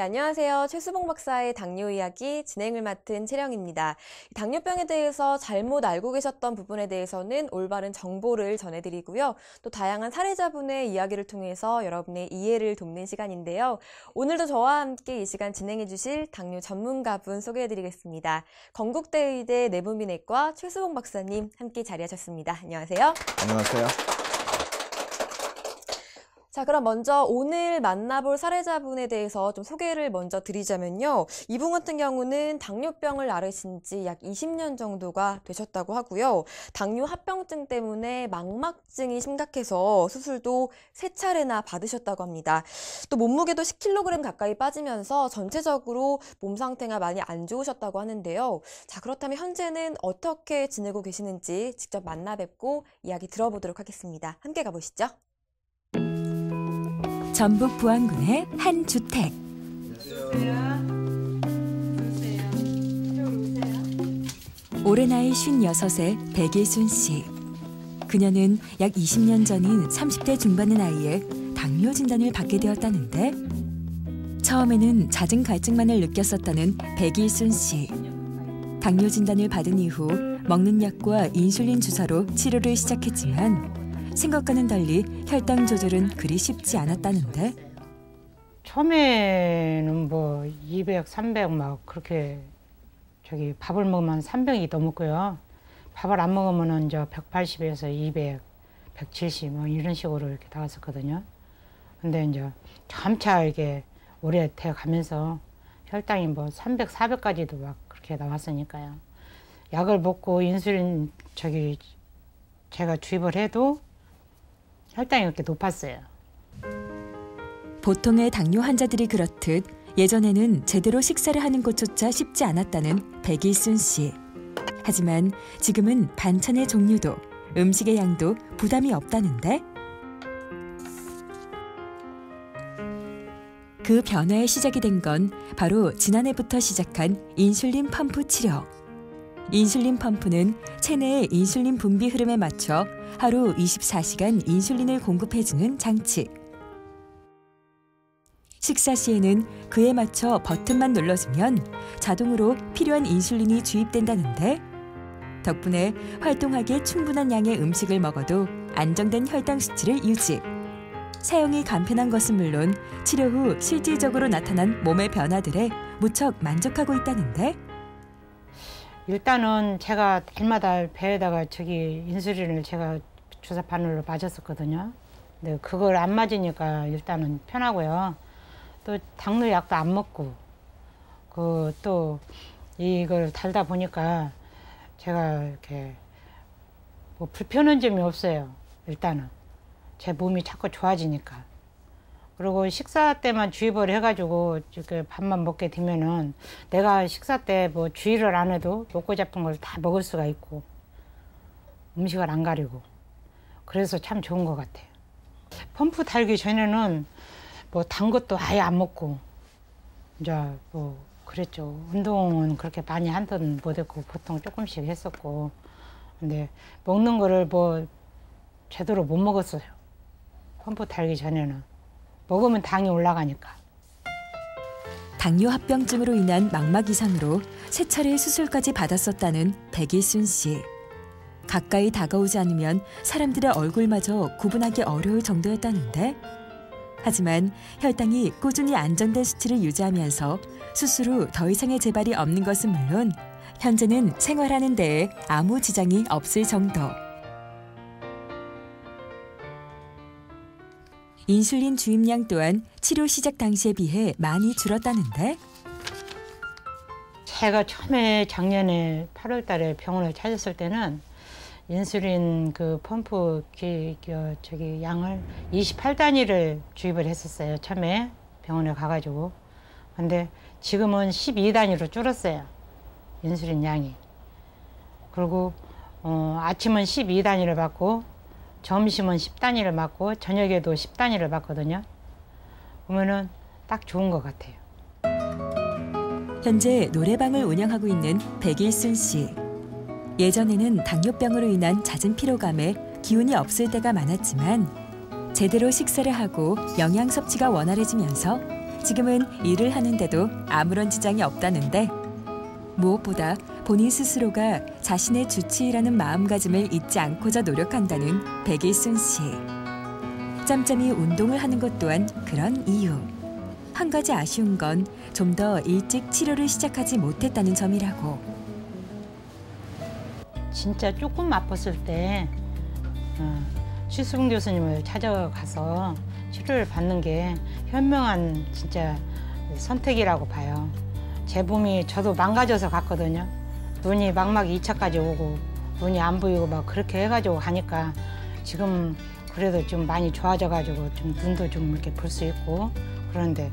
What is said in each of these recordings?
네, 안녕하세요. 최수봉 박사의 당뇨 이야기 진행을 맡은 채령입니다. 당뇨병에 대해서 잘못 알고 계셨던 부분에 대해서는 올바른 정보를 전해드리고요. 또 다양한 사례자분의 이야기를 통해서 여러분의 이해를 돕는 시간인데요. 오늘도 저와 함께 이 시간 진행해주실 당뇨 전문가분 소개해드리겠습니다. 건국대 의대 내부비내과 최수봉 박사님 함께 자리하셨습니다. 안녕하세요. 안녕하세요. 자, 그럼 먼저 오늘 만나볼 사례자분에 대해서 좀 소개를 먼저 드리자면요. 이분 같은 경우는 당뇨병을 앓으신 지 약 20년 정도가 되셨다고 하고요. 당뇨 합병증 때문에 망막증이 심각해서 수술도 세 차례나 받으셨다고 합니다. 또 몸무게도 10kg 가까이 빠지면서 전체적으로 몸 상태가 많이 안 좋으셨다고 하는데요. 자, 그렇다면 현재는 어떻게 지내고 계시는지 직접 만나 뵙고 이야기 들어보도록 하겠습니다. 함께 가보시죠. 전북 부안군의 한 주택. 올해 나이 56의 백일순 씨. 그녀는 약 20년 전인 30대 중반의 나이에 당뇨 진단을 받게 되었다는데 처음에는 잦은 갈증만을 느꼈었다는 백일순 씨. 당뇨 진단을 받은 이후 먹는 약과 인슐린 주사로 치료를 시작했지만 생각과는 달리 혈당 조절은 그리 쉽지 않았다는데. 처음에는 뭐 200, 300 막 그렇게 저기 밥을 먹으면 300이 넘었고요. 밥을 안 먹으면은 저 180에서 200, 170뭐 이런 식으로 이렇게 나갔었거든요. 근데 이제 점차 이게 오래 돼 가면서 혈당이 뭐 300, 400까지도 막 그렇게 나왔으니까요. 약을 먹고 인슐린 저기 제가 주입을 해도 혈당이 그렇게 높았어요. 보통의 당뇨 환자들이 그렇듯 예전에는 제대로 식사를 하는 것조차 쉽지 않았다는 백일순 씨. 하지만 지금은 반찬의 종류도 음식의 양도 부담이 없다는데 그 변화의 시작이 된 건 바로 지난해부터 시작한 인슐린 펌프 치료. 인슐린 펌프는 체내의 인슐린 분비 흐름에 맞춰 하루 24시간 인슐린을 공급해주는 장치. 식사 시에는 그에 맞춰 버튼만 눌러주면 자동으로 필요한 인슐린이 주입된다는데 덕분에 활동하기에 충분한 양의 음식을 먹어도 안정된 혈당 수치를 유지. 사용이 간편한 것은 물론 치료 후 실질적으로 나타난 몸의 변화들에 무척 만족하고 있다는데 일단은 제가 달마다 배에다가 저기 인슐린을 제가 주사 바늘로 맞았었거든요. 근데 그걸 안 맞으니까 일단은 편하고요. 또 당뇨약도 안 먹고 그 또 이걸 달다 보니까 제가 이렇게 뭐 불편한 점이 없어요. 일단은 제 몸이 자꾸 좋아지니까. 그리고 식사 때만 주입을 해가지고 밥만 먹게 되면은 내가 식사 때 뭐 주의를 안 해도 먹고 잡은 걸 다 먹을 수가 있고 음식을 안 가리고 그래서 참 좋은 것 같아요. 펌프 달기 전에는 뭐 단 것도 아예 안 먹고 이제 뭐 그랬죠. 운동은 그렇게 많이 한던 못했고 보통 조금씩 했었고 근데 먹는 거를 뭐 제대로 못 먹었어요. 펌프 달기 전에는. 먹으면 당이 올라가니까. 당뇨 합병증으로 인한 망막 이상으로 세 차례 수술까지 받았었다는 백일순 씨. 가까이 다가오지 않으면 사람들의 얼굴마저 구분하기 어려울 정도였다는데 하지만 혈당이 꾸준히 안정된 수치를 유지하면서 수술 후 더 이상의 재발이 없는 것은 물론 현재는 생활하는 데에 아무 지장이 없을 정도. 인슐린 주입량 또한 치료 시작 당시에 비해 많이 줄었다는데 제가 처음에 작년에 8월 달에 병원을 찾았을 때는 인슐린 그 펌프 기, 그 저기 양을 28단위를 주입을 했었어요. 처음에 병원에 가가지고. 근데 지금은 12단위로 줄었어요. 인슐린 양이. 그리고 어, 아침은 12단위를 받고 점심은 10단위를 맞고 저녁에도 10단위를 맞거든요. 보면은 딱 좋은 것 같아요. 현재 노래방을 운영하고 있는 백일순 씨. 예전에는 당뇨병으로 인한 잦은 피로감에 기운이 없을 때가 많았지만 제대로 식사를 하고 영양 섭취가 원활해지면서 지금은 일을 하는데도 아무런 지장이 없다는데 무엇보다 본인 스스로가 자신의 주치의라는 마음가짐을 잊지 않고자 노력한다는 백일순 씨. 짬짬이 운동을 하는 것 또한 그런 이유. 한 가지 아쉬운 건 좀 더 일찍 치료를 시작하지 못했다는 점이라고. 진짜 조금 아팠을 때 어, 시수봉 교수님을 찾아가서 치료를 받는 게 현명한 진짜 선택이라고 봐요. 제 몸이 저도 망가져서 갔거든요. 눈이 막막 이차까지 오고 눈이 안 보이고 막 그렇게 해가지고 하니까 지금 그래도 좀 많이 좋아져가지고 좀 눈도 좀 이렇게 볼 수 있고 그런데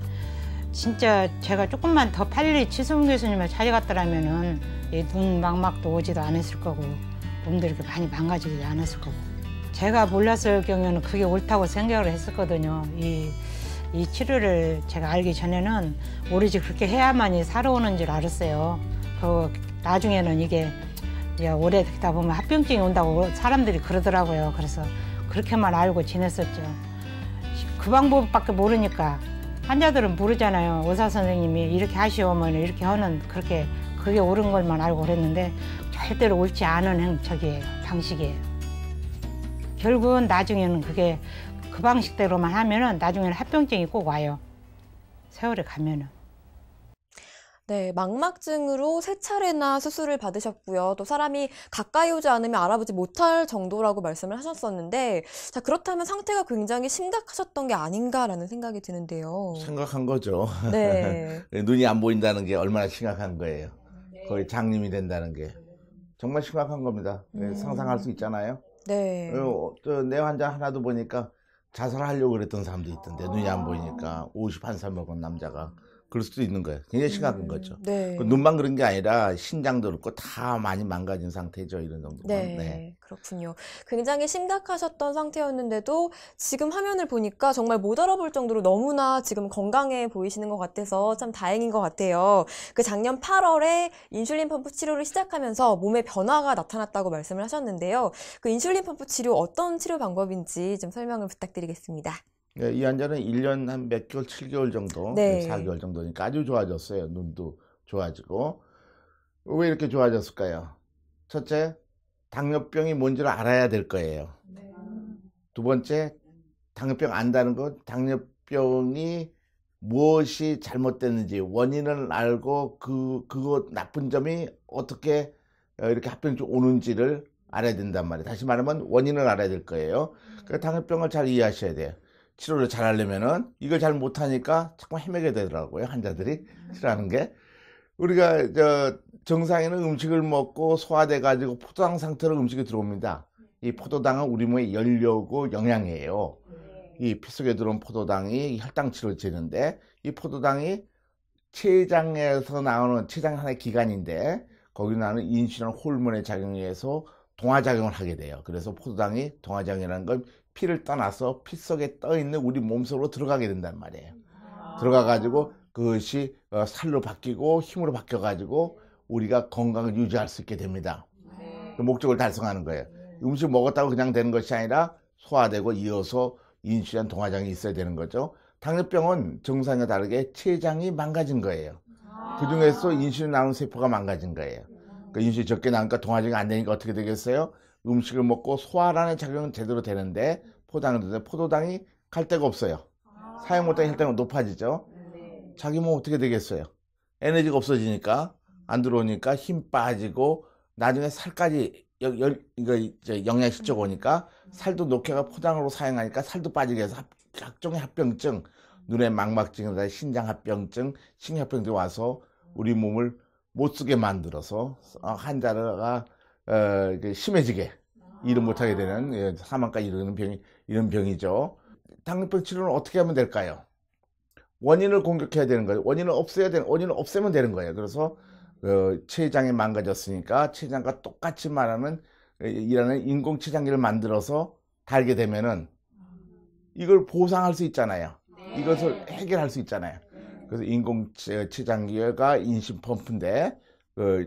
진짜 제가 조금만 더 빨리 치수훈 교수님을 찾아갔더라면은 눈 막막도 오지도 않았을 거고 몸도 이렇게 많이 망가지지 않았을 거고 제가 몰랐을 경우에는 그게 옳다고 생각을 했었거든요. 이, 이 치료를 제가 알기 전에는 오로지 그렇게 해야만이 살아오는 줄 알았어요. 그 나중에는 이게 오래 듣다 보면 합병증이 온다고 사람들이 그러더라고요. 그래서 그렇게만 알고 지냈었죠. 그 방법밖에 모르니까 환자들은 모르잖아요. 의사 선생님이 이렇게 하시오면 이렇게 하는 그렇게 그게 옳은 것만 알고 그랬는데 절대로 옳지 않은 저기 방식이에요. 결국은 나중에는 그게 그 방식대로만 하면은 나중에는 합병증이 꼭 와요. 세월이 가면은. 네, 망막증으로 세 차례나 수술을 받으셨고요. 또 사람이 가까이 오지 않으면 알아보지 못할 정도라고 말씀을 하셨었는데, 자, 그렇다면 상태가 굉장히 심각하셨던 게 아닌가라는 생각이 드는데요. 심각한 거죠. 네. 네. 눈이 안 보인다는 게 얼마나 심각한 거예요. 네. 거의 장님이 된다는 게. 정말 심각한 겁니다. 네, 음. 상상할 수 있잖아요. 네. 내 환자 하나도 보니까 자살하려고 그랬던 사람도 있던데, 눈이 안 보이니까. 5 0한살 먹은 남자가. 그럴 수도 있는 거예요. 굉장히 심각한 음, 거죠. 네. 그 눈만 그런 게 아니라 신장도 그렇고 다 많이 망가진 상태죠. 이런 정도면. 네, 네. 그렇군요. 굉장히 심각하셨던 상태였는데도 지금 화면을 보니까 정말 못 알아볼 정도로 너무나 지금 건강해 보이시는 것 같아서 참 다행인 것 같아요. 그 작년 8월에 인슐린 펌프 치료를 시작하면서 몸에 변화가 나타났다고 말씀을 하셨는데요. 그 인슐린 펌프 치료 어떤 치료 방법인지 좀 설명을 부탁드리겠습니다. 네, 이 환자는 1년 한 몇 개월, 7개월 정도, 네. 4개월 정도니까 아주 좋아졌어요. 눈도 좋아지고. 왜 이렇게 좋아졌을까요? 첫째, 당뇨병이 뭔지를 알아야 될 거예요. 네. 두 번째, 당뇨병 안다는 건 당뇨병이 무엇이 잘못됐는지 원인을 알고 그 그거 나쁜 점이 어떻게 어, 이렇게 합병증 오는지를 알아야 된단 말이에요. 다시 말하면 원인을 알아야 될 거예요. 그러니까 당뇨병을 잘 이해하셔야 돼요. 치료를 잘 하려면은 이걸 잘 못하니까 자꾸 헤매게 되더라고요 환자들이 음. 치료하는 게 우리가 저 정상에는 음식을 먹고 소화돼 가지고 포도당 상태로 음식이 들어옵니다 이 포도당은 우리 몸의 연료고 영양이에요 네. 이피 속에 들어온 포도당이 혈당 치를지는데이 포도당이 췌장에서 나오는 췌장 하나의 기관인데 거기 나는 인슐린 호르몬의 작용에 의해서 동화작용을 하게 돼요. 그래서 포도당이 동화작용이라는 건 피를 떠나서 피 속에 떠 있는 우리 몸속으로 들어가게 된단 말이에요. 아. 들어가 가지고 그것이 어, 살로 바뀌고 힘으로 바뀌어 가지고 우리가 건강을 유지할 수 있게 됩니다. 네. 그 목적을 달성하는 거예요. 네. 음식 먹었다고 그냥 되는 것이 아니라 소화되고 이어서 인슐린 동화장이 있어야 되는 거죠. 당뇨병은 정상과 다르게 췌장이 망가진 거예요. 아. 그 중에서 인슐린 나오 세포가 망가진 거예요. 그 인슐린 적게 나니까 동화장이 안 되니까 어떻게 되겠어요? 음식을 먹고 소화라는 작용은 제대로 되는데 포당도 포도당이 갈 데가 없어요. 아 사용 못당이 혈당이 높아지죠. 네. 자기 몸 어떻게 되겠어요? 에너지가 없어지니까 안 들어오니까 힘 빠지고 나중에 살까지 여, 여, 이거 영양실조 오니까 살도 녹혀가 포장으로 사용하니까 살도 빠지게 해서 합, 각종의 합병증 눈의 망막증이나 신장합병증 신경합병증 이 와서 우리 몸을 못 쓰게 만들어서 어, 환자가 어, 그 심해지게 일을 아. 못하게 되는 예, 사망까지 이르는 병이 이런 병이죠. 당뇨병 치료는 어떻게 하면 될까요? 원인을 공격해야 되는 거예요. 원인을 없애야 되는 원인을 없애면 되는 거예요. 그래서 어, 췌장이 망가졌으니까 췌장과 똑같이 말하는 이라는 예, 인공 췌장기를 만들어서 달게 되면은 음. 이걸 보상할 수 있잖아요. 네. 이것을 해결할 수 있잖아요. 그래서 인공 췌장기가 인신 펌프인데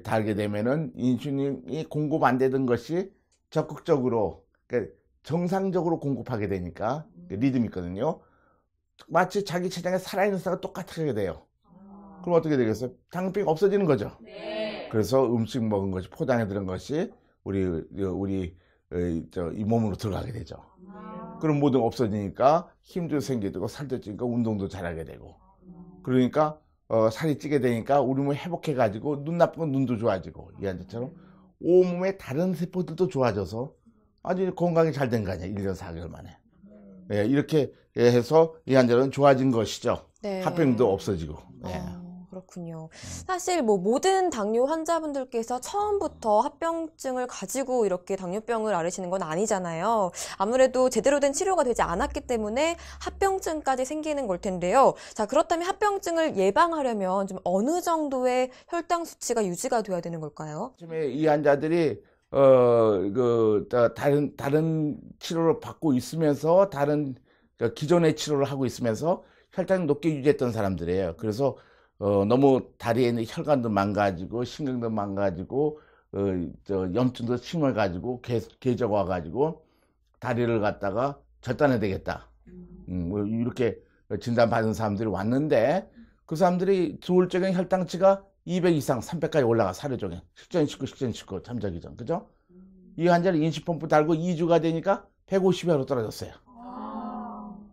달게 되면은 인슐린이 공급 안 되던 것이 적극적으로 그러니까 정상적으로 공급하게 되니까 음. 리듬이 있거든요. 마치 자기 체장에 살아있는 사가 똑같게 돼요. 아. 그럼 어떻게 되겠어요? 당병 이 없어지는 거죠. 네. 그래서 음식 먹은 것이 포장해 드는 것이 우리 우리 어, 저, 이 몸으로 들어가게 되죠. 아. 그럼 모든 없어지니까 힘도 생기고 살도 찌니까 운동도 잘하게 되고 아. 그러니까 어, 살이 찌게 되니까 우리 몸이 회복해가지고 눈나쁜면 눈도 좋아지고 이한자처럼 온몸의 다른 세포들도 좋아져서 아주 건강이 잘 된 거 아니야 1년 4개월 만에 네, 이렇게 해서 이한자는 좋아진 것이죠 네. 합병도 없어지고 네. 아. 그렇군요. 사실 뭐 모든 당뇨 환자분들께서 처음부터 합병증을 가지고 이렇게 당뇨병을 앓으시는 건 아니잖아요. 아무래도 제대로 된 치료가 되지 않았기 때문에 합병증까지 생기는 걸 텐데요. 자, 그렇다면 합병증을 예방하려면 좀 어느 정도의 혈당 수치가 유지가 돼야 되는 걸까요? 이 환자들이 어 그 다른 다른 치료를 받고 있으면서 다른 그 기존의 치료를 하고 있으면서 혈당이 높게 유지했던 사람들이에요. 그래서 어, 너무 다리에 있는 혈관도 망가지고 신경도 망가지고 어, 저 염증도 심해가지고 계적 와가지고 다리를 갖다가 절단해야 되겠다. 음, 음 뭐 이렇게 진단 받은 사람들이 왔는데 그 사람들이 주울적인 혈당치가 200 이상 300까지 올라가 사료적인 식전 식구 식전 식구 잠자기 전 그죠? 음. 이 환자를 인식 펌프 달고 2주가 되니까 150회로 떨어졌어요.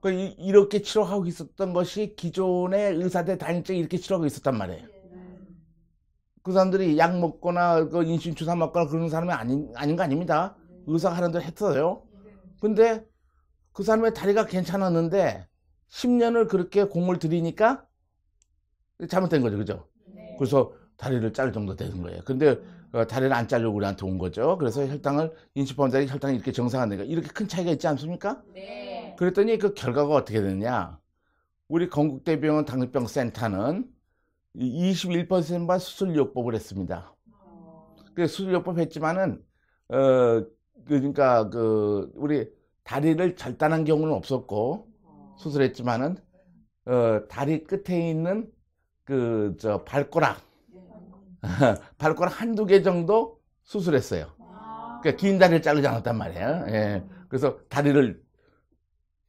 그 이렇게 치료하고 있었던 것이 기존의 의사들 단일증 이렇게 치료하고 있었단 말이에요. 예. 그 사람들이 약 먹거나 그 인신 주사 맞거나 그런 사람이 아닌 아닌 거 아닙니다. 네. 의사 하는 대로 했어요. 네. 근데 그 사람의 다리가 괜찮았는데 10년을 그렇게 공을 들이니까 잘못된 거죠, 그죠? 네. 그래서 다리를 짤 정도 되는 거예요. 근데 어, 다리를 안 잘려 고 우리한테 온 거죠. 그래서 혈당을 인슐린 자리 혈당이 이렇게 정상화되니까 이렇게 큰 차이가 있지 않습니까? 네. 그랬더니 그 결과가 어떻게 됐느냐 우리 건국대병원 당뇨병 센터는 21%만 수술요법을 했습니다 그 수술요법 했지만은 어 그 그러니까 그 우리 다리를 절단한 경우는 없었고 수술했지만은 어 다리 끝에 있는 그 저발꼬락발꼬락 한두 개 정도 수술했어요 그러니까 긴 다리를 자르지 않았단 말이에요 예. 그래서 다리를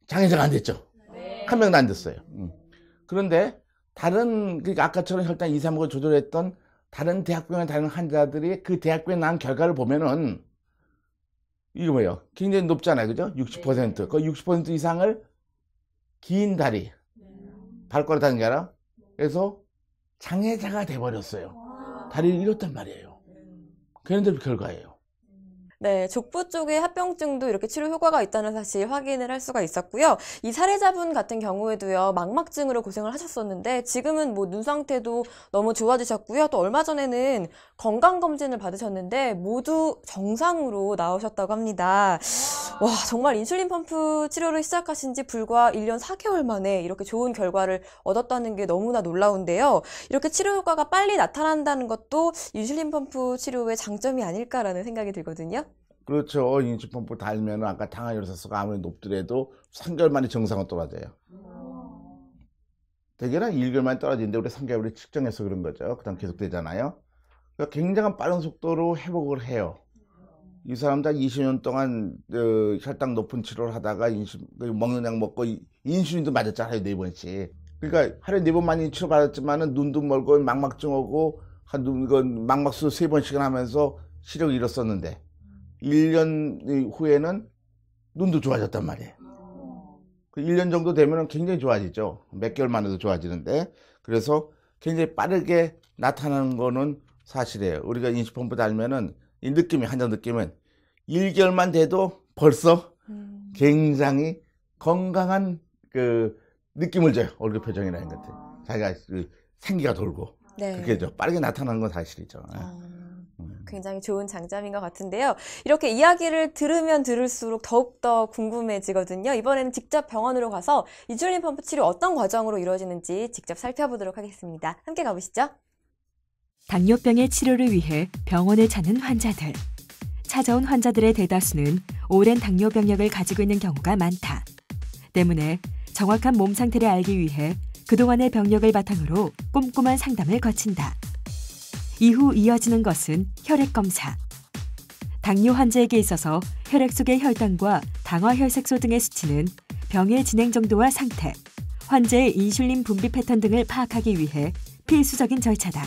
장애자가 안 됐죠. 네. 한 명도 안 됐어요. 음. 그런데 다른 그러니까 아까처럼 혈당 2, 3을 억 조절했던 다른 대학병원 다른 환자들이 그 대학병에 원 나온 결과를 보면은 이거 뭐예요? 굉장히 높잖아요. 그죠? 60%. 네. 거60% 이상을 긴 다리 네. 발걸어 다는 게 아니라 그래서 장애자가 돼버렸어요. 와. 다리를 잃었단 말이에요. 네. 그런데 결과예요. 네, 족부 쪽의 합병증도 이렇게 치료 효과가 있다는 사실 확인을 할 수가 있었고요. 이 사례자분 같은 경우에도요, 망막증으로 고생을 하셨었는데 지금은 뭐 눈 상태도 너무 좋아지셨고요. 또 얼마 전에는 건강검진을 받으셨는데 모두 정상으로 나오셨다고 합니다. 와, 정말 인슐린 펌프 치료를 시작하신 지 불과 1년 4개월 만에 이렇게 좋은 결과를 얻었다는 게 너무나 놀라운데요. 이렇게 치료 효과가 빨리 나타난다는 것도 인슐린 펌프 치료의 장점이 아닐까라는 생각이 들거든요. 그렇죠. 인슐 펌프 달면 아까 당한 열사수가 아무리 높더라도 3개월 만에 정상은 떨어져요. 대개는 1개월 만에 떨어지는데 우리 3개월에 측정해서 그런 거죠. 그 다음 계속 되잖아요. 그러니까 굉장한 빠른 속도로 회복을 해요. 이 사람들 20년 동안 어, 혈당 높은 치료를 하다가 인슐 그 먹는 약 먹고 인슐린도 맞았잖아요 네 번씩. 그러니까 하루에 네번만인 치료 받았지만은 눈도 멀고 망막증 오고 한눈 망막수 세 번씩은 하면서 시력을 잃었었는데 1년 후에는 눈도 좋아졌단 말이에요. 1년 그 정도 되면 굉장히 좋아지죠. 몇 개월 만에도 좋아지는데. 그래서 굉장히 빠르게 나타나는 거는 사실이에요. 우리가 인식펌프 달면은 이 느낌이, 한자 느낌은 1개월만 돼도 벌써 음. 굉장히 건강한 그 느낌을 줘요. 얼굴 표정이라는 것들. 자기가 그 생기가 돌고. 네. 그게죠. 빠르게 나타나는 건 사실이죠. 예. 아. 굉장히 좋은 장점인 것 같은데요. 이렇게 이야기를 들으면 들을수록 더욱더 궁금해지거든요. 이번에는 직접 병원으로 가서 이줄린 펌프 치료 어떤 과정으로 이루어지는지 직접 살펴보도록 하겠습니다. 함께 가보시죠. 당뇨병의 치료를 위해 병원을 찾는 환자들. 찾아온 환자들의 대다수는 오랜 당뇨 병력을 가지고 있는 경우가 많다. 때문에 정확한 몸 상태를 알기 위해 그동안의 병력을 바탕으로 꼼꼼한 상담을 거친다. 이후 이어지는 것은 혈액 검사. 당뇨 환자에게 있어서 혈액 속의 혈당과 당화혈색소 등의 수치는 병의 진행 정도와 상태, 환자의 인슐린 분비 패턴 등을 파악하기 위해 필수적인 절차다.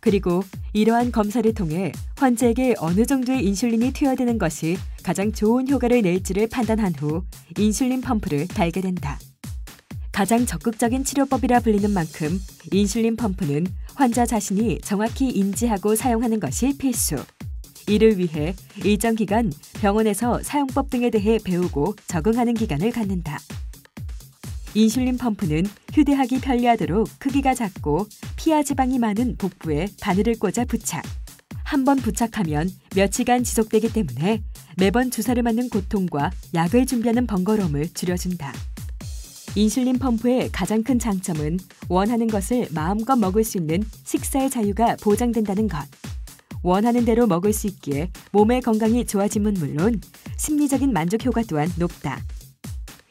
그리고 이러한 검사를 통해 환자에게 어느 정도의 인슐린이 투여되는 것이 가장 좋은 효과를 낼지를 판단한 후 인슐린 펌프를 달게 된다. 가장 적극적인 치료법이라 불리는 만큼 인슐린 펌프는 환자 자신이 정확히 인지하고 사용하는 것이 필수. 이를 위해 일정 기간 병원에서 사용법 등에 대해 배우고 적응하는 기간을 갖는다. 인슐린 펌프는 휴대하기 편리하도록 크기가 작고 피하 지방이 많은 복부에 바늘을 꽂아 부착. 한 번 부착하면 며칠간 지속되기 때문에 매번 주사를 맞는 고통과 약을 준비하는 번거로움을 줄여준다. 인슐린 펌프의 가장 큰 장점은 원하는 것을 마음껏 먹을 수 있는 식사의 자유가 보장된다는 것. 원하는 대로 먹을 수 있기에 몸의 건강이 좋아짐은 물론 심리적인 만족 효과 또한 높다.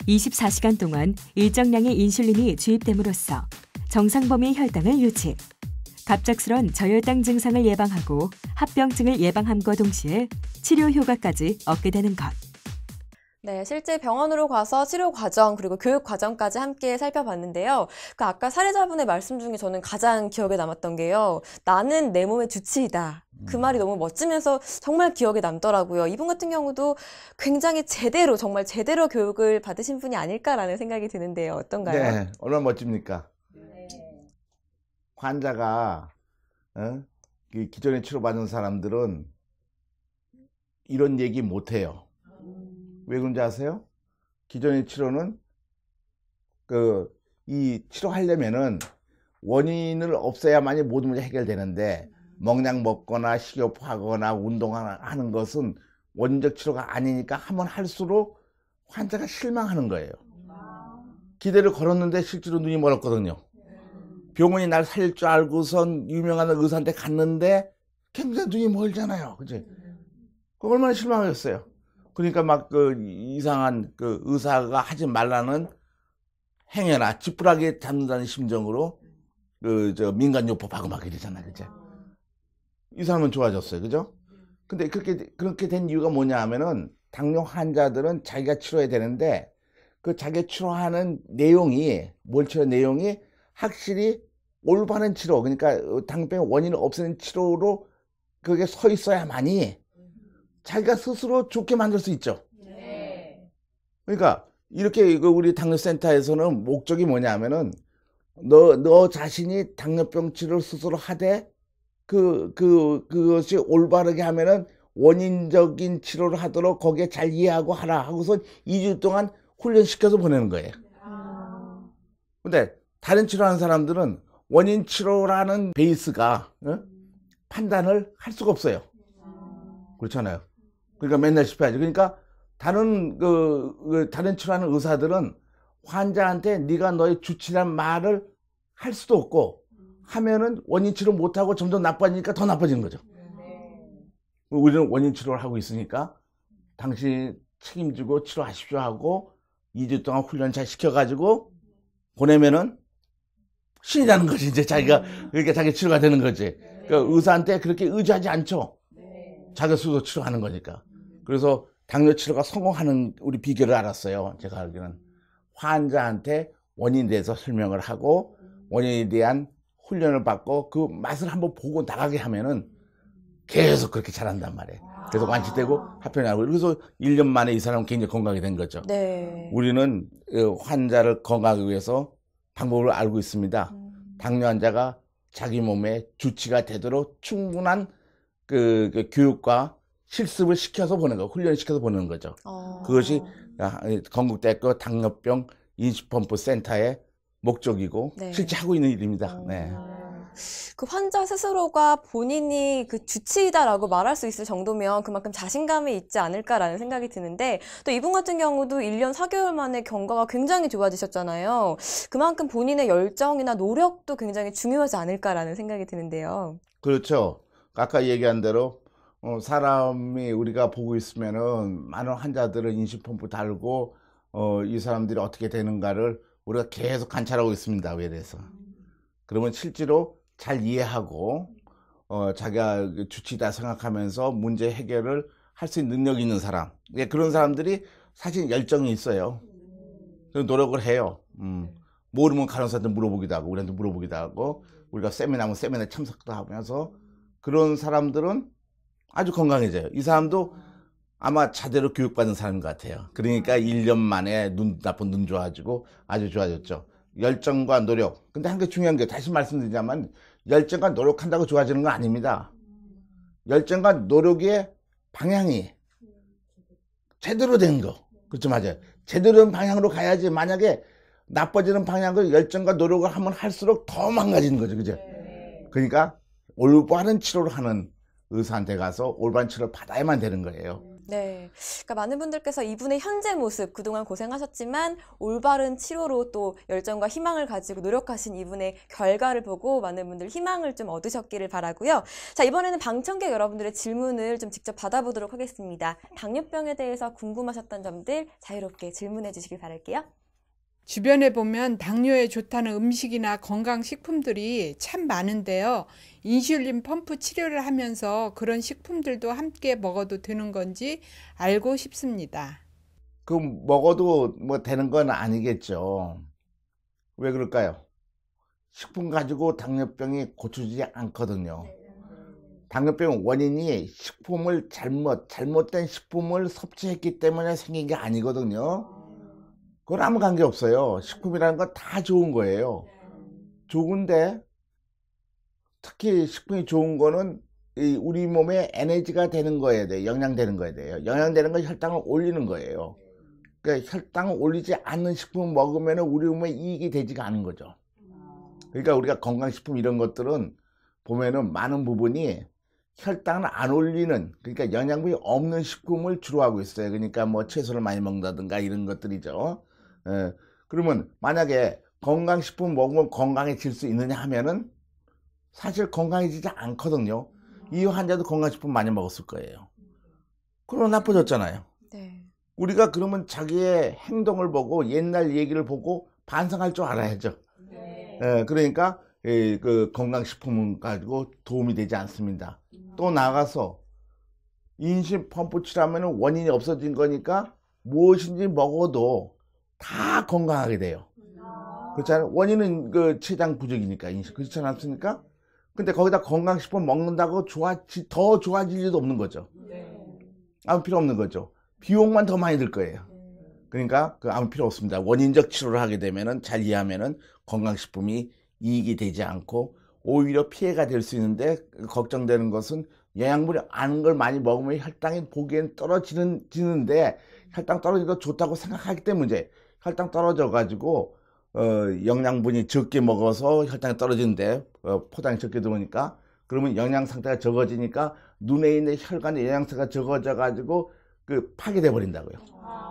24시간 동안 일정량의 인슐린이 주입됨으로써 정상 범위 혈당을 유지, 갑작스런 저혈당 증상을 예방하고 합병증을 예방함과 동시에 치료 효과까지 얻게 되는 것. 네, 실제 병원으로 가서 치료 과정 그리고 교육 과정까지 함께 살펴봤는데요. 그 아까 사례자분의 말씀 중에 저는 가장 기억에 남았던 게요. 나는 내 몸의 주치이다. 그 음. 말이 너무 멋지면서 정말 기억에 남더라고요. 이분 같은 경우도 굉장히 제대로 정말 제대로 교육을 받으신 분이 아닐까라는 생각이 드는데요. 어떤가요? 네, 얼마나 멋집니까? 환자가 어? 기존에 치료받은 사람들은 이런 얘기 못해요. 왜 그런지 아세요? 기존의 치료는 그 이 치료하려면은 원인을 없애야만이 모든 문제 해결되는데 음. 먹약 먹거나 식욕하거나 운동하는 것은 원적 치료가 아니니까 한번 할수록 환자가 실망하는 거예요. 아. 기대를 걸었는데 실제로 눈이 멀었거든요. 음. 병원이 날 살릴 줄 알고선 유명한 의사한테 갔는데 굉장히 눈이 멀잖아요. 그치? 그 얼마나 실망하셨어요 그러니까 막 그 이상한 그 의사가 하지 말라는 행여나 지푸라기 잡는다는 심정으로 그 저 민간요법하고 막 이러잖아 요 그죠? 이 사람은 좋아졌어요 그죠? 근데 그렇게 그렇게 된 이유가 뭐냐 하면은 당뇨 환자들은 자기가 치료해야 되는데 그 자기가 치료하는 내용이 뭘 치료 내용이 확실히 올바른 치료 그러니까 어, 당병 원인을 없애는 치료로 그게 서 있어야만이 자기가 스스로 좋게 만들 수 있죠. 네. 그러니까 이렇게 우리 당뇨센터에서는 목적이 뭐냐 하면은 너, 너 자신이 당뇨병 치료를 스스로 하되 그, 그, 그것이 올바르게 하면은 원인적인 치료를 하도록 거기에 잘 이해하고 하라 하고서 2주 동안 훈련시켜서 보내는 거예요. 아... 근데 다른 치료하는 사람들은 원인 치료라는 베이스가 어? 판단을 할 수가 없어요. 네. 그렇잖아요. 그러니까 맨날 실패하지. 그러니까 다른 그, 그 다른 치료하는 의사들은 환자한테 네가 너의 주치란 말을 할 수도 없고 하면은 원인 치료 못 하고 점점 나빠지니까 더 나빠지는 거죠. 네. 우리는 원인 치료를 하고 있으니까 당신 책임지고 치료하십시오 하고 2주 동안 훈련 잘 시켜가지고 보내면은 신이 나는 네. 거지 이제 자기가 그러니까 자기 치료가 되는 거지. 그러니까 의사한테 그렇게 의지하지 않죠. 자기 스스로 치료하는 거니까. 그래서 당뇨 치료가 성공하는 우리 비결을 알았어요. 제가 알기로는 환자한테 원인에 대해서 설명을 하고 원인에 대한 훈련을 받고 그 맛을 한번 보고 나가게 하면은 계속 그렇게 잘한단 말이에요. 그래서 아. 완치되고 합병하고 그래서 1년 만에 이 사람은 굉장히 건강이 된 거죠. 네. 우리는 그 환자를 건강하기 위해서 방법을 알고 있습니다. 음. 당뇨 환자가 자기 몸에 주치가 되도록 충분한 그, 그 교육과 실습을 시켜서 보는 거, 훈련을 시켜서 보는 거죠. 어. 그것이 건국대학교 당뇨병 인슈펌프 센터의 목적이고 네. 실제 하고 있는 일입니다. 어. 네. 그 환자 스스로가 본인이 그 주치의다라고 말할 수 있을 정도면 그만큼 자신감이 있지 않을까라는 생각이 드는데 또 이분 같은 경우도 1년 4개월 만에 경과가 굉장히 좋아지셨잖아요. 그만큼 본인의 열정이나 노력도 굉장히 중요하지 않을까라는 생각이 드는데요. 그렇죠. 아까 얘기한 대로 어, 사람이 우리가 보고 있으면은 많은 환자들은 인신펌프 달고 어, 이 사람들이 어떻게 되는가를 우리가 계속 관찰하고 있습니다. 외래서 그러면 실제로 잘 이해하고 어, 자기가 주치다 생각하면서 문제 해결을 할 수 있는 능력 이 있는 사람. 예, 그런 사람들이 사실 열정이 있어요. 노력을 해요. 음. 모르면 간호사한테 물어보기도 하고 우리한테 물어보기도 하고 우리가 세미나면 세미나 참석도 하면서 그런 사람들은 아주 건강해져요. 이 사람도 아마 자대로 교육받은 사람 인것 같아요. 그러니까 1년 만에 눈, 나쁜 눈 좋아지고 아주 좋아졌죠. 열정과 노력. 근데 한 게 중요한 게 다시 말씀드리자면 열정과 노력한다고 좋아지는 건 아닙니다. 열정과 노력의 방향이 제대로 된 거. 그렇죠, 맞아요. 제대로 된 방향으로 가야지 만약에 나빠지는 방향으로 열정과 노력을 하면 할수록 더 망가지는 거죠, 그죠? 네. 그러니까 올바른 치료를 하는 의사한테 가서 올바른 치료를 받아야만 되는 거예요. 네. 그러니까 많은 분들께서 이분의 현재 모습, 그동안 고생하셨지만 올바른 치료로 또 열정과 희망을 가지고 노력하신 이분의 결과를 보고 많은 분들 희망을 좀 얻으셨기를 바라고요. 자, 이번에는 방청객 여러분들의 질문을 좀 직접 받아보도록 하겠습니다. 당뇨병에 대해서 궁금하셨던 점들 자유롭게 질문해 주시길 바랄게요. 주변에 보면 당뇨에 좋다는 음식이나 건강식품들이 참 많은데요. 인슐린 펌프 치료를 하면서 그런 식품들도 함께 먹어도 되는 건지 알고 싶습니다. 그 먹어도 뭐 되는 건 아니겠죠. 왜 그럴까요? 식품 가지고 당뇨병이 고쳐지지 않거든요. 당뇨병 원인이 식품을 잘못, 잘못된 식품을 섭취했기 때문에 생긴 게 아니거든요. 그건 아무 관계 없어요. 식품이라는 건 다 좋은 거예요. 좋은데 특히 식품이 좋은 거는 우리 몸에 에너지가 되는 거에 대해 영양되는 거에 대해요. 영양되는 건 혈당을 올리는 거예요. 그러니까 혈당을 올리지 않는 식품 을 먹으면 우리 몸에 이익이 되지가 않은 거죠. 그러니까 우리가 건강식품 이런 것들은 보면은 많은 부분이 혈당을 안 올리는 그러니까 영양분이 없는 식품을 주로 하고 있어요. 그러니까 뭐 채소를 많이 먹는다든가 이런 것들이죠. 예. 그러면 만약에 건강식품 먹으면 건강해질 수 있느냐 하면은 사실 건강해지지 않거든요. 이 환자도 건강식품 많이 먹었을 거예요. 그럼 나빠졌잖아요. 네. 우리가 그러면 자기의 행동을 보고 옛날 얘기를 보고 반성할 줄 알아야죠. 네. 예, 그러니까 예, 그 건강식품 은 가지고 도움이 되지 않습니다. 또 음. 나가서 인신 펌프 칠하면 원인이 없어진 거니까 무엇인지 먹어도 다 건강하게 돼요. 그렇잖아요. 원인은 그 췌장 부족이니까 인식 그렇지 않습니까? 근데 거기다 건강식품 먹는다고 좋아지 더 좋아질 일도 없는 거죠. 네. 아무 필요 없는 거죠. 비용만 더 많이 들 거예요. 네. 그러니까 그 아무 필요 없습니다. 원인적 치료를 하게 되면은 잘 이해하면은 건강식품이 이익이 되지 않고 오히려 피해가 될 수 있는데 걱정되는 것은 영양분이 아는 걸 많이 먹으면 혈당이 보기엔 떨어지는 지는데 혈당 떨어지는 거 좋다고 생각하기 때문에 혈당 떨어져 가지고 어, 영양분이 적게 먹어서 혈당이 떨어지는데 어, 포장이 적게 들어오니까 그러면 영양 상태가 적어지니까 눈에 있는 혈관의 영양소가 적어져 가지고 그 파괴돼 버린다고요.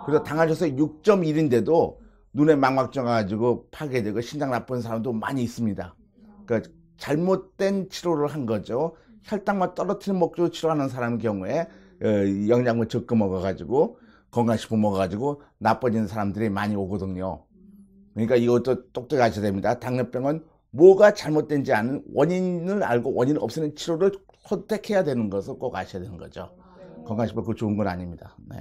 그래서 당하셔서 6.1인데도 눈에 망막증 가지고 파괴되고 신장 나쁜 사람도 많이 있습니다. 그러니까 잘못된 치료를 한 거죠. 혈당만 떨어뜨리는 목적으로 치료하는 사람 경우에 어, 영양분 적게 먹어가지고 건강식품 먹어가지고 나빠지는 사람들이 많이 오거든요. 그러니까 이것도 똑똑히 하셔야 됩니다. 당뇨병은 뭐가 잘못된지 아는 원인을 알고 원인을 없애는 치료를 선택해야 되는 것을 꼭 아셔야 되는 거죠. 건강식품 그 좋은 건 아닙니다. 네.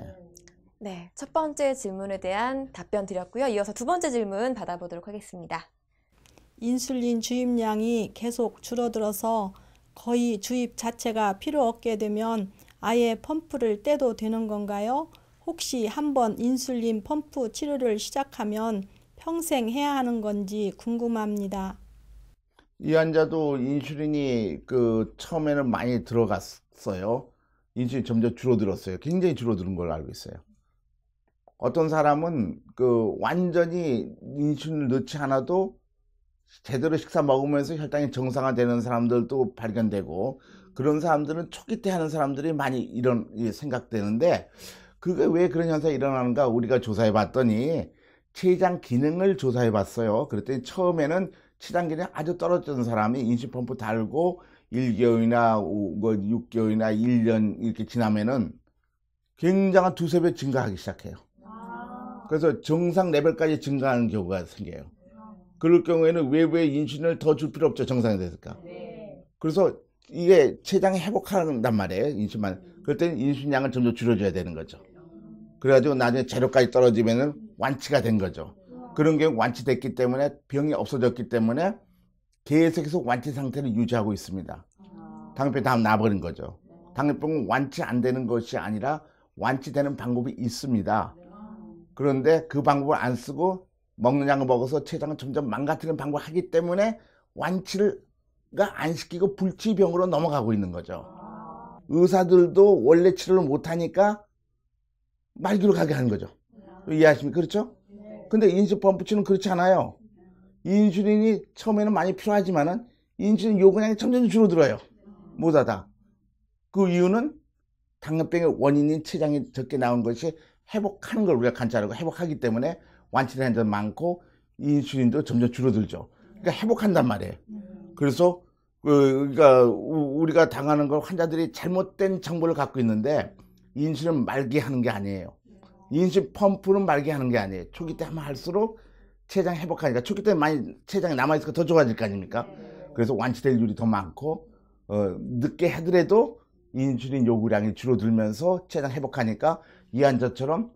네, 첫 번째 질문에 대한 답변 드렸고요. 이어서 두 번째 질문 받아보도록 하겠습니다. 인슐린 주입량이 계속 줄어들어서 거의 주입 자체가 필요 없게 되면 아예 펌프를 떼도 되는 건가요? 혹시 한번 인슐린 펌프 치료를 시작하면 평생 해야 하는 건지 궁금합니다. 이 환자도 인슐린이 그 처음에는 많이 들어갔어요. 인슐린 점점 줄어들었어요. 굉장히 줄어드는 걸로 알고 있어요. 어떤 사람은 그 완전히 인슐린을 넣지 않아도 제대로 식사 먹으면서 혈당이 정상화되는 사람들도 발견되고 그런 사람들은 초기 때 하는 사람들이 많이 이런 생각되는데 그게 왜 그런 현상이 일어나는가 우리가 조사해 봤더니 췌장 기능을 조사해 봤어요. 그랬더니 처음에는 췌장 기능 이 아주 떨어졌던 사람이 인슐 펌프 달고 1개월이나 6개월이나 뭐 1년 이렇게 지나면은 굉장한 두세 배 증가하기 시작해요. 그래서 정상 레벨까지 증가하는 경우가 생겨요. 그럴 경우에는 외부의 인슐을더 줄 필요 없죠. 정상이 됐을까. 네. 그래서 이게 췌장이 회복한단 말이에요. 인슐만. 그럴 때는 인슐량을 점점 줄여줘야 되는 거죠. 그래가지고 나중에 재료까지 떨어지면은 음. 완치가 된 거죠. 그런 경우 완치됐기 때문에 병이 없어졌기 때문에 계속해서 완치 상태를 유지하고 있습니다. 아. 당뇨병 다음 나버린 거죠. 네. 당뇨병은 완치 안 되는 것이 아니라 완치되는 방법이 있습니다. 네. 그런데 그 방법을 안 쓰고 먹는 양을 먹어서 췌장을 점점 망가뜨리는 방법을 하기 때문에 완치를 안 시키고 불치병으로 넘어가고 있는 거죠. 아. 의사들도 원래 치료를 못하니까 말기로 가게 하는 거죠. 이해하십니까? 그렇죠? 근데 인슐린 펌프치는 그렇지 않아요. 인슐린이 처음에는 많이 필요하지만은 인슐린 요구량이 점점 줄어들어요. 못하다. 그 이유는 당뇨병의 원인인 체장이 적게 나온 것이 회복하는 걸 우리가 관찰하고 회복하기 때문에 완치된 환자도 많고 인슐린도 점점 줄어들죠. 그러니까 회복한단 말이에요. 그래서 그, 그러니까 우리가 당하는 걸 환자들이 잘못된 정보를 갖고 있는데 인슐린 말기 하는 게 아니에요. 예. 인슐 펌프는 말기 하는 게 아니에요. 초기 때 하면 할수록 췌장 회복하니까 초기 때 많이 췌장이 남아있으니까 더 좋아질 거 아닙니까? 예. 그래서 완치될률이 더 많고 어, 늦게 하더라도 인슐린 요구량이 줄어들면서 췌장 회복하니까 이 환자처럼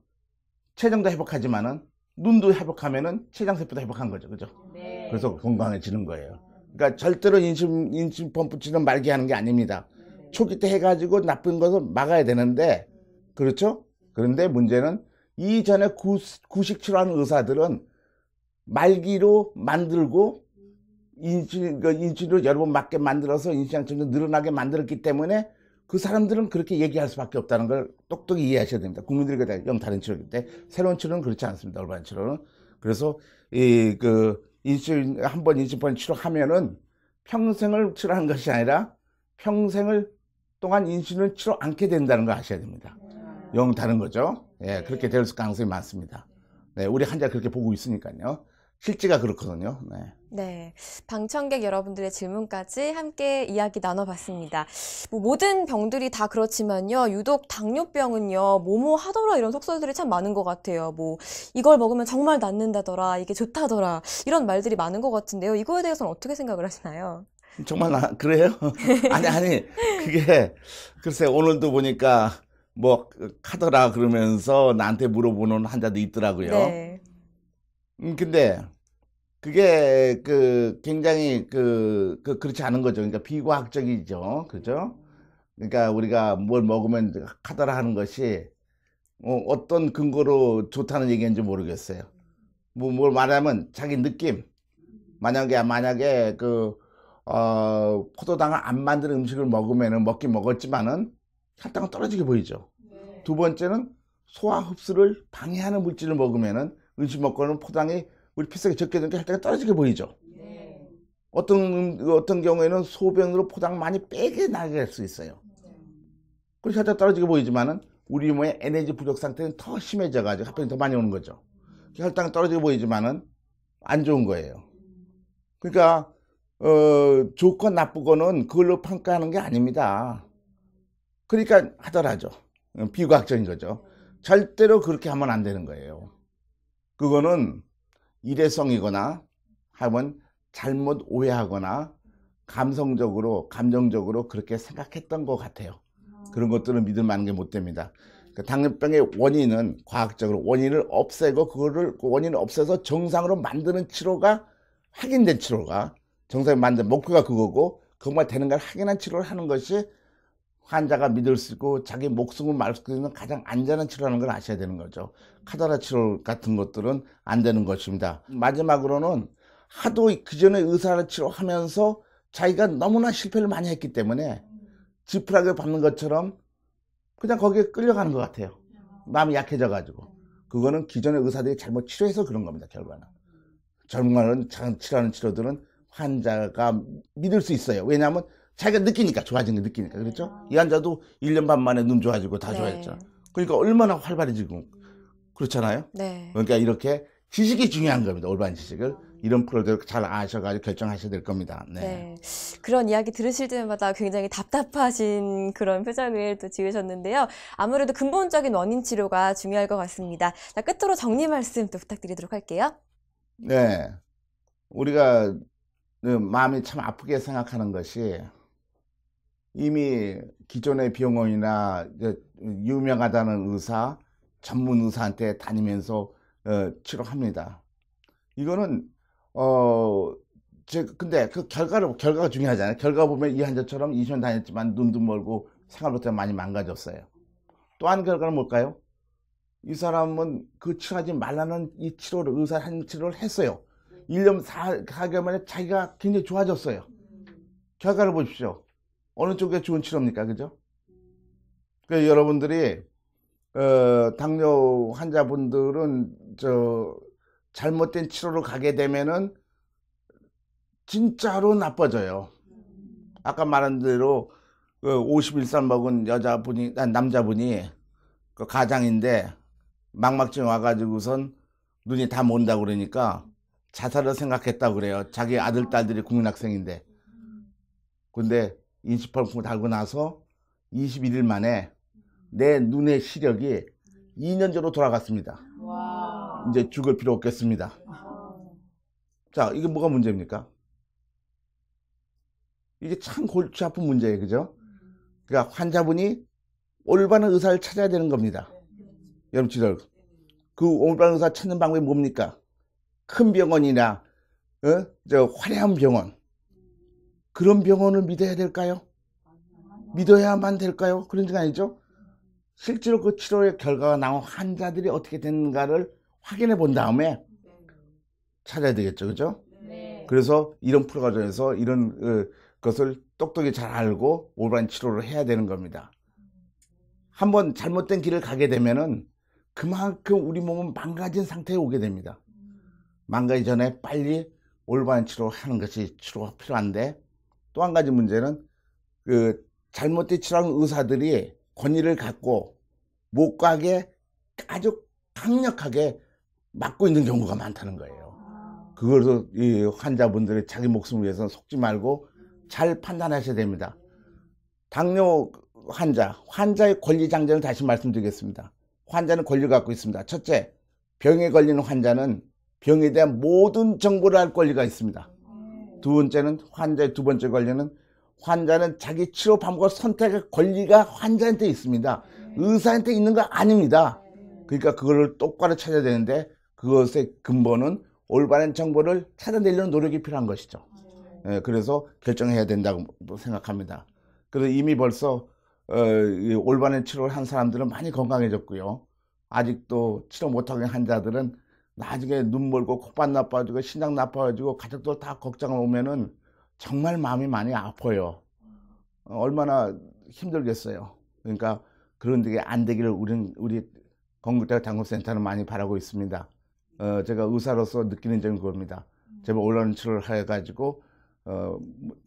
췌장도 회복하지만은 눈도 회복하면은 췌장 세포도 회복한 거죠, 그죠? 네. 그래서 건강해지는 거예요. 그러니까 절대로 인슐 인슐 펌프 치는 말기 하는 게 아닙니다. 네. 초기 때 해가지고 나쁜 것을 막아야 되는데 그렇죠? 그런데 문제는 이전에 구, 식 치료한 의사들은 말기로 만들고 인신, 그 인신으로 여러 번 맞게 만들어서 인신양증이 늘어나게 만들었기 때문에 그 사람들은 그렇게 얘기할 수밖에 없다는 걸 똑똑히 이해하셔야 됩니다. 국민들이 그다 영다른 치료기 때 새로운 치료는 그렇지 않습니다. 올바른 치료는 그래서 이 그 인신 한번 인신 번 치료하면은 평생을 치료하는 것이 아니라 평생을 동안 인신을 치료 않게 된다는 걸 아셔야 됩니다. 영 다른 거죠. 예, 네. 그렇게 될 가능성이 많습니다. 네, 우리 환자 그렇게 보고 있으니까요. 실제가 그렇거든요. 네. 네. 방청객 여러분들의 질문까지 함께 이야기 나눠봤습니다. 뭐 모든 병들이 다 그렇지만요. 유독 당뇨병은요. 뭐뭐 하더라 이런 속설들이 참 많은 것 같아요. 뭐 이걸 먹으면 정말 낫는다더라. 이게 좋다더라. 이런 말들이 많은 것 같은데요. 이거에 대해서는 어떻게 생각을 하시나요? 정말 나, 그래요? 아니, 아니. 그게 글쎄 오늘도 보니까 뭐 그, 카더라 그러면서 나한테 물어보는 환자도 있더라고요. 네. 음, 근데 그게 그 굉장히 그, 그 그렇지 않은 거죠. 그러니까 비과학적이죠. 그죠? 그러니까 우리가 뭘 먹으면 카더라 하는 것이 어, 어떤 근거로 좋다는 얘기인지 모르겠어요. 뭐 뭘 말하면 자기 느낌. 만약에 만약에 그 어, 포도당을 안만드는 음식을 먹으면은 먹긴 먹었지만은 혈당은 떨어지게 보이죠. 두 번째는 소화 흡수를 방해하는 물질을 먹으면은 음식 먹고는 포장이 우리 피속에 적게 적게 혈당이 떨어지게 보이죠. 네. 어떤 어떤 경우에는 소변으로 포장 많이 빼게 나갈수 있어요. 네. 그래서 혈당 떨어지게 보이지만은 우리 몸의 에너지 부족 상태는 더 심해져가지고 합병이더 많이 오는 거죠. 혈당 떨어지게 보이지만은 안 좋은 거예요. 그러니까 어, 좋건 나쁘거는 그걸로 평가하는 게 아닙니다. 그러니까 하더라죠. 음, 비과학적인 거죠. 절대로 그렇게 하면 안 되는 거예요. 그거는 일회성이거나 하면 잘못 오해하거나 감성적으로 감정적으로 그렇게 생각했던 것 같아요. 그런 것들은 믿을 만한 게 못 됩니다. 그러니까 당뇨병의 원인은 과학적으로 원인을 없애고 그거를 그 원인을 없애서 정상으로 만드는 치료가 확인된 치료가 정상에 만든 목표가 그거고 그것만 되는 걸 확인한 치료를 하는 것이 환자가 믿을 수 있고 자기 목숨을 말수있는 가장 안전한 치료라는 걸 아셔야 되는 거죠. 카더라 치료 같은 것들은 안 되는 것입니다. 마지막으로는 하도 그전에 의사 치료하면서 자기가 너무나 실패를 많이 했기 때문에 지푸라기 를받는 것처럼 그냥 거기에 끌려가는 것 같아요. 마음이 약해져 가지고. 그거는 기존의 그 의사들이 잘못 치료해서 그런 겁니다. 결과는. 젊은 치료하는 치료들은 환자가 믿을 수 있어요. 왜냐하면 자기가 느끼니까 좋아지는거 느끼니까 네. 그렇죠? 네. 이 환자도 1년 반 만에 눈 좋아지고 다 네. 좋아졌죠. 그러니까 얼마나 활발해지고 그렇잖아요. 네. 그러니까 이렇게 지식이 중요한 겁니다. 올바른 지식을 이런 프로들 잘 아셔가지고 결정하셔야 될 겁니다. 네. 네. 그런 이야기 들으실 때마다 굉장히 답답하신 그런 표정을 또 지으셨는데요. 아무래도 근본적인 원인 치료가 중요할 것 같습니다. 자, 끝으로 정리 말씀 또 부탁드리도록 할게요. 네. 우리가 그 마음이 참 아프게 생각하는 것이 이미 기존의 병원이나 유명하다는 의사, 전문 의사한테 다니면서 어, 치료합니다. 이거는 어, 제 근데 그 결과를 결과가 중요하잖아요. 결과 보면 이 환자처럼 20년 다녔지만 눈도 멀고 생활부터 많이 망가졌어요. 또 한 결과는 뭘까요? 이 사람은 그 치료하지 말라는 이 치료를 의사 한 치료를 했어요. 1년 4, 4개월 만에 자기가 굉장히 좋아졌어요. 결과를 보십시오. 어느 쪽에 좋은 치료입니까? 그죠? 그 여러분들이 어, 당뇨 환자분들은 저 잘못된 치료로 가게 되면은 진짜로 나빠져요. 아까 말한 대로 그 51살 먹은 여자분이 아, 남자분이 그 가장인데 망막증 와가지고선 눈이 다 몬다 그러니까 자살을 생각했다 그래요. 자기 아들 딸들이 국민학생인데 근데 인스펄프 달고 나서 21일 만에 내 눈의 시력이 2년 전으로 돌아갔습니다. 와. 이제 죽을 필요 없겠습니다. 와. 자, 이게 뭐가 문제입니까? 이게 참 골치 아픈 문제예요. 그죠? 그러니까 환자분이 올바른 의사를 찾아야 되는 겁니다. 여러분, 지들. 그 올바른 의사 찾는 방법이 뭡니까? 큰 병원이나, 어? 저 화려한 병원. 그런 병원을 믿어야 될까요? 믿어야만 될까요? 그런 게 아니죠. 실제로 그 치료의 결과가 나온 환자들이 어떻게 됐는가를 확인해 본 다음에 네. 찾아야 되겠죠. 그죠? 네. 그래서 이런 프로그램에서 이런 어, 것을 똑똑히 잘 알고 올바른 치료를 해야 되는 겁니다. 한번 잘못된 길을 가게 되면은 그만큼 우리 몸은 망가진 상태에 오게 됩니다. 음. 망가기 전에 빨리 올바른 치료를 하는 것이 치료가 필요한데 또한 가지 문제는 그 잘못된 치료하는 의사들이 권위를 갖고 못 가게 아주 강력하게 막고 있는 경우가 많다는 거예요. 그걸 이 환자분들이 자기 목숨을 위해서 속지 말고 잘 판단하셔야 됩니다. 당뇨 환자, 환자의 권리 장전을 다시 말씀드리겠습니다. 환자는 권리를 갖고 있습니다. 첫째, 병에 걸리는 환자는 병에 대한 모든 정보를 할 권리가 있습니다. 두 번째는 환자의 두 번째 권리는 환자는 자기 치료 방법 선택의 권리가 환자한테 있습니다. 네. 의사한테 있는 거 아닙니다. 그러니까 그거를 똑바로 찾아야 되는데 그것의 근본은 올바른 정보를 찾아내려는 노력이 필요한 것이죠. 아. 예, 그래서 결정해야 된다고 생각합니다. 그래서 이미 벌써 어, 올바른 치료를 한 사람들은 많이 건강해졌고요. 아직도 치료 못하는 환자들은 나중에 눈 멀고 콧밥 나빠지고 신장 나빠지고 가족들 다 걱정 오면은 정말 마음이 많이 아파요. 얼마나 힘들겠어요. 그러니까 그런 게안 되기를 우리 우리 건국대학 당국센터는 많이 바라고 있습니다. 어, 제가 의사로서 느끼는 점이 그겁니다. 제발 올라오 치료를 해가지고 어,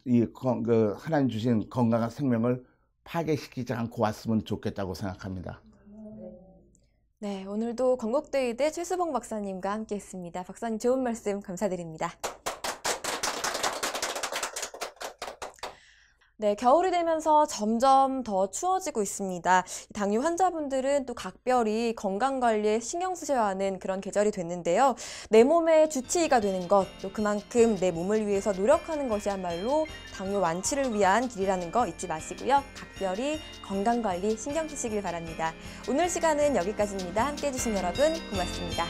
이 건, 그 하나님 주신 건강한 생명을 파괴시키지 않고 왔으면 좋겠다고 생각합니다. 네, 오늘도 건국대의대 최수봉 박사님과 함께했습니다. 박사님 좋은 말씀 감사드립니다. 네, 겨울이 되면서 점점 더 추워지고 있습니다. 당뇨 환자분들은 또 각별히 건강 관리에 신경 쓰셔야 하는 그런 계절이 됐는데요. 내 몸의 주치의가 되는 것, 또 그만큼 내 몸을 위해서 노력하는 것이야말로 당뇨 완치를 위한 길이라는 거 잊지 마시고요. 각별히 건강 관리 신경 쓰시길 바랍니다. 오늘 시간은 여기까지입니다. 함께 해주신 여러분 고맙습니다.